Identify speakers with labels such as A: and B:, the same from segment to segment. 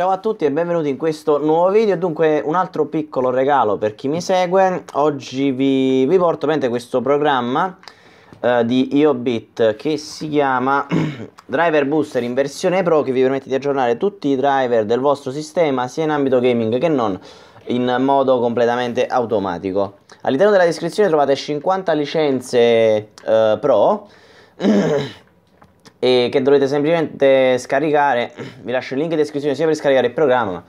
A: Ciao a tutti e benvenuti in questo nuovo video, dunque un altro piccolo regalo per chi mi segue Oggi vi, vi porto ovviamente questo programma eh, di IOBIT che si chiama Driver Booster in versione Pro che vi permette di aggiornare tutti i driver del vostro sistema sia in ambito gaming che non in modo completamente automatico All'interno della descrizione trovate 50 licenze eh, Pro e che dovete semplicemente scaricare, vi lascio il link in descrizione sia per scaricare il programma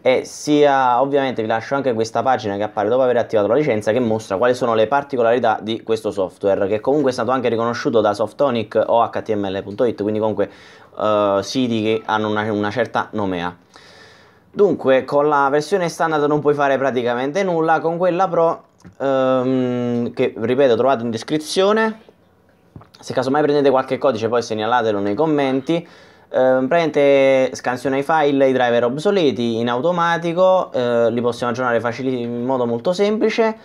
A: e sia ovviamente vi lascio anche questa pagina che appare dopo aver attivato la licenza che mostra quali sono le particolarità di questo software che comunque è stato anche riconosciuto da Softonic o html.it quindi comunque uh, siti che hanno una, una certa nomea dunque con la versione standard non puoi fare praticamente nulla con quella pro um, che ripeto trovate in descrizione se casomai prendete qualche codice poi segnalatelo nei commenti eh, praticamente scansiona i file, i driver obsoleti in automatico, eh, li possiamo aggiornare facili, in modo molto semplice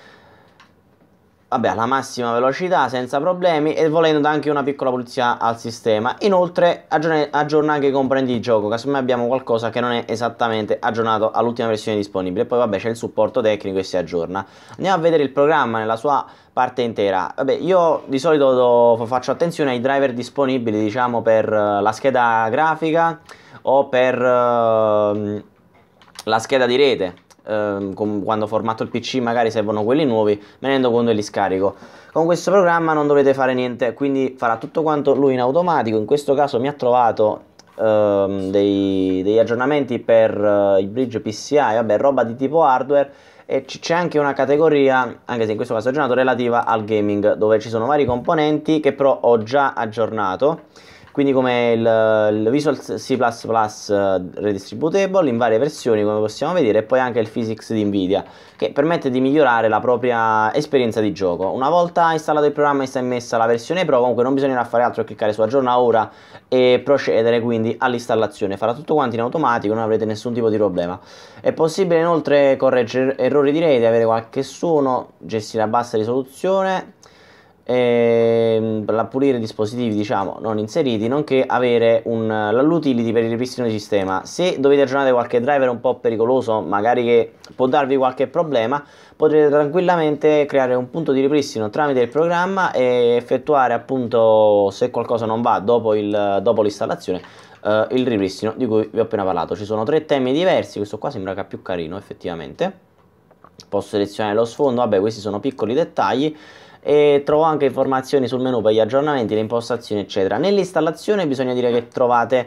A: vabbè, alla massima velocità senza problemi e volendo da anche una piccola pulizia al sistema. Inoltre aggiorna, aggiorna anche i comprendi di gioco, casomai abbiamo qualcosa che non è esattamente aggiornato all'ultima versione disponibile. Poi vabbè c'è il supporto tecnico e si aggiorna. Andiamo a vedere il programma nella sua parte intera. Vabbè, io di solito do, faccio attenzione ai driver disponibili, diciamo, per la scheda grafica o per uh, la scheda di rete ehm, con, quando formato il PC magari servono quelli nuovi, me ne rendo conto e li scarico. Con questo programma non dovete fare niente, quindi farà tutto quanto lui in automatico. In questo caso mi ha trovato ehm, dei, degli aggiornamenti per eh, il bridge PCI, vabbè, roba di tipo hardware e c'è anche una categoria, anche se in questo caso aggiornato, relativa al gaming, dove ci sono vari componenti che però ho già aggiornato quindi come il, il Visual C++ eh, Redistributable in varie versioni come possiamo vedere e poi anche il Physics di Nvidia che permette di migliorare la propria esperienza di gioco. Una volta installato il programma e sta messa la versione Pro comunque non bisognerà fare altro che cliccare su aggiorna ora e procedere quindi all'installazione, farà tutto quanto in automatico, non avrete nessun tipo di problema. È possibile inoltre correggere errori di rete, avere qualche suono, gestire a bassa risoluzione e ehm, la pulire dispositivi diciamo non inseriti nonché avere un, l'utility per il ripristino di sistema se dovete aggiornare qualche driver un po' pericoloso magari che può darvi qualche problema potrete tranquillamente creare un punto di ripristino tramite il programma e effettuare appunto se qualcosa non va dopo, il, dopo l'installazione eh, il ripristino di cui vi ho appena parlato ci sono tre temi diversi questo qua sembra più carino effettivamente posso selezionare lo sfondo vabbè questi sono piccoli dettagli e trovo anche informazioni sul menu per gli aggiornamenti, le impostazioni eccetera. Nell'installazione bisogna dire che trovate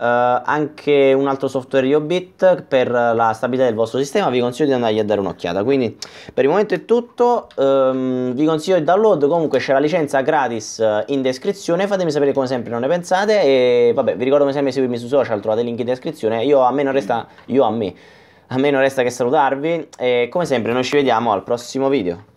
A: eh, anche un altro software YoBit per la stabilità del vostro sistema, vi consiglio di andargli a dare un'occhiata. Quindi per il momento è tutto, ehm, vi consiglio il download, comunque c'è la licenza gratis eh, in descrizione, fatemi sapere come sempre non ne pensate e vabbè vi ricordo come sempre di seguirmi su social, trovate il link in descrizione, io a me non resta, io a me, a me non resta che salutarvi e come sempre noi ci vediamo al prossimo video.